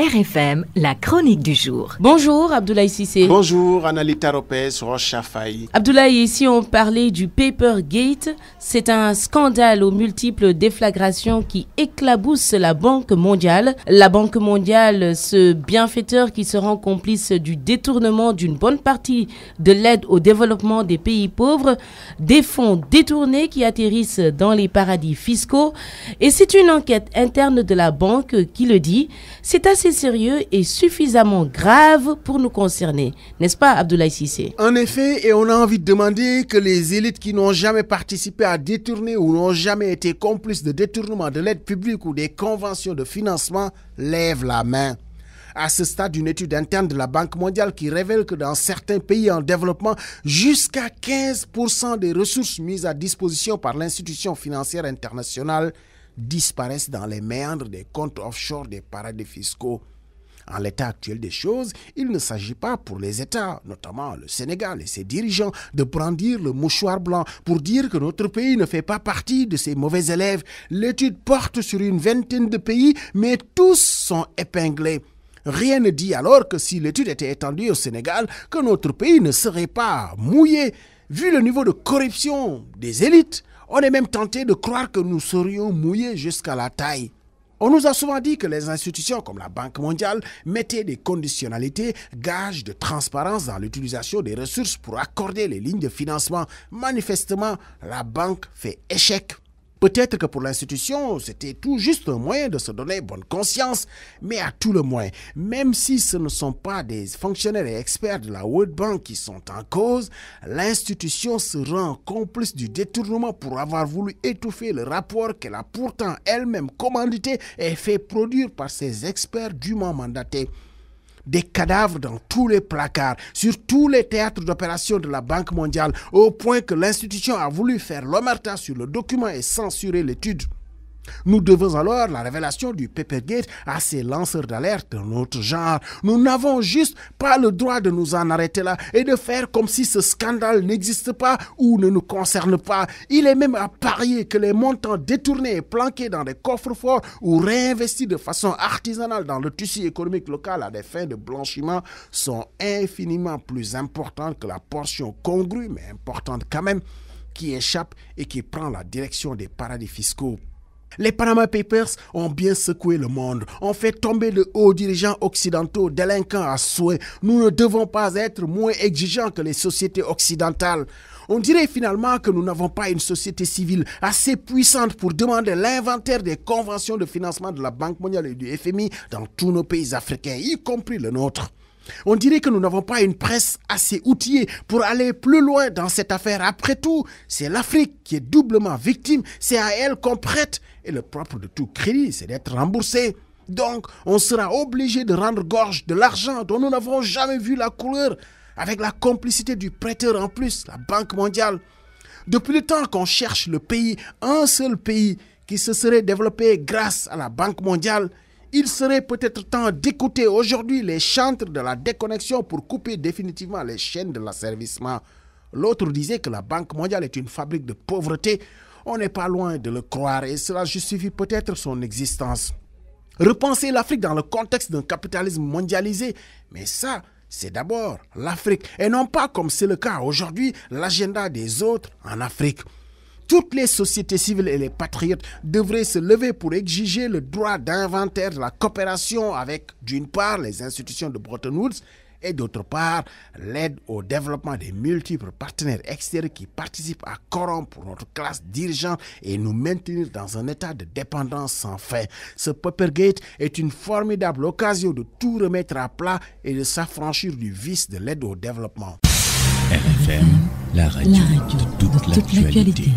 RFM, la chronique du jour. Bonjour Abdoulaye Sissé. Bonjour Analita Lopez, Rocha Faye. Abdoulaye, ici on parlait du Papergate. C'est un scandale aux multiples déflagrations qui éclabousse la Banque mondiale. La Banque mondiale, ce bienfaiteur qui se rend complice du détournement d'une bonne partie de l'aide au développement des pays pauvres, des fonds détournés qui atterrissent dans les paradis fiscaux. Et c'est une enquête interne de la banque qui le dit. C'est assez sérieux et suffisamment grave pour nous concerner, n'est-ce pas Abdoulaye Sissé En effet, et on a envie de demander que les élites qui n'ont jamais participé à détourner ou n'ont jamais été complices de détournement de l'aide publique ou des conventions de financement lèvent la main. À ce stade, une étude interne de la Banque mondiale qui révèle que dans certains pays en développement, jusqu'à 15% des ressources mises à disposition par l'institution financière internationale disparaissent dans les méandres des comptes offshore des paradis fiscaux. En l'état actuel des choses, il ne s'agit pas pour les États, notamment le Sénégal et ses dirigeants, de brandir le mouchoir blanc pour dire que notre pays ne fait pas partie de ces mauvais élèves. L'étude porte sur une vingtaine de pays, mais tous sont épinglés. Rien ne dit alors que si l'étude était étendue au Sénégal, que notre pays ne serait pas mouillé, vu le niveau de corruption des élites on est même tenté de croire que nous serions mouillés jusqu'à la taille. On nous a souvent dit que les institutions comme la Banque mondiale mettaient des conditionnalités, gages de transparence dans l'utilisation des ressources pour accorder les lignes de financement. Manifestement, la banque fait échec. Peut-être que pour l'institution, c'était tout juste un moyen de se donner bonne conscience, mais à tout le moins, même si ce ne sont pas des fonctionnaires et experts de la World Bank qui sont en cause, l'institution se rend complice du détournement pour avoir voulu étouffer le rapport qu'elle a pourtant elle-même commandité et fait produire par ses experts dûment mandatés des cadavres dans tous les placards, sur tous les théâtres d'opération de la Banque mondiale, au point que l'institution a voulu faire l'omerta sur le document et censurer l'étude. Nous devons alors la révélation du Papergate à ces lanceurs d'alerte d'un autre genre. Nous n'avons juste pas le droit de nous en arrêter là et de faire comme si ce scandale n'existe pas ou ne nous concerne pas. Il est même à parier que les montants détournés et planqués dans des coffres forts ou réinvestis de façon artisanale dans le tissu économique local à des fins de blanchiment sont infiniment plus importants que la portion congrue, mais importante quand même, qui échappe et qui prend la direction des paradis fiscaux. Les Panama Papers ont bien secoué le monde, ont fait tomber de hauts dirigeants occidentaux délinquants à souhait. Nous ne devons pas être moins exigeants que les sociétés occidentales. On dirait finalement que nous n'avons pas une société civile assez puissante pour demander l'inventaire des conventions de financement de la Banque mondiale et du FMI dans tous nos pays africains, y compris le nôtre. On dirait que nous n'avons pas une presse assez outillée pour aller plus loin dans cette affaire. Après tout, c'est l'Afrique qui est doublement victime, c'est à elle qu'on prête. Et le propre de tout crédit, c'est d'être remboursé. Donc, on sera obligé de rendre gorge de l'argent dont nous n'avons jamais vu la couleur, avec la complicité du prêteur en plus, la Banque mondiale. Depuis le temps qu'on cherche le pays, un seul pays qui se serait développé grâce à la Banque mondiale, il serait peut-être temps d'écouter aujourd'hui les chantres de la déconnexion pour couper définitivement les chaînes de l'asservissement. L'autre disait que la Banque mondiale est une fabrique de pauvreté. On n'est pas loin de le croire et cela justifie peut-être son existence. Repenser l'Afrique dans le contexte d'un capitalisme mondialisé, mais ça, c'est d'abord l'Afrique et non pas comme c'est le cas aujourd'hui, l'agenda des autres en Afrique. Toutes les sociétés civiles et les patriotes devraient se lever pour exiger le droit d'inventaire de la coopération avec, d'une part, les institutions de Bretton Woods et d'autre part l'aide au développement des multiples partenaires extérieurs qui participent à corrompre notre classe dirigeante et nous maintenir dans un état de dépendance sans fin. Ce Papergate est une formidable occasion de tout remettre à plat et de s'affranchir du vice de l'aide au développement. RFM, la radio, de toute l'actualité.